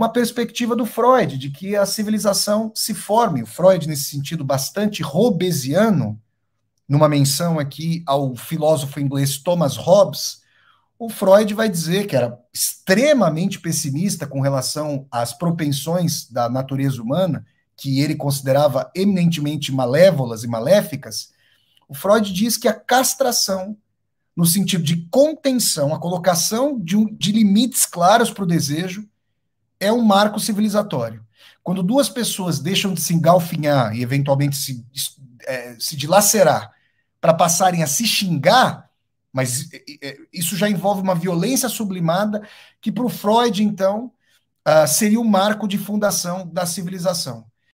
uma perspectiva do Freud, de que a civilização se forme. O Freud, nesse sentido bastante hobbesiano, numa menção aqui ao filósofo inglês Thomas Hobbes, o Freud vai dizer que era extremamente pessimista com relação às propensões da natureza humana, que ele considerava eminentemente malévolas e maléficas. O Freud diz que a castração, no sentido de contenção, a colocação de, um, de limites claros para o desejo, é um marco civilizatório. Quando duas pessoas deixam de se engalfinhar e eventualmente se, é, se dilacerar para passarem a se xingar, mas é, é, isso já envolve uma violência sublimada que para o Freud, então, uh, seria o um marco de fundação da civilização.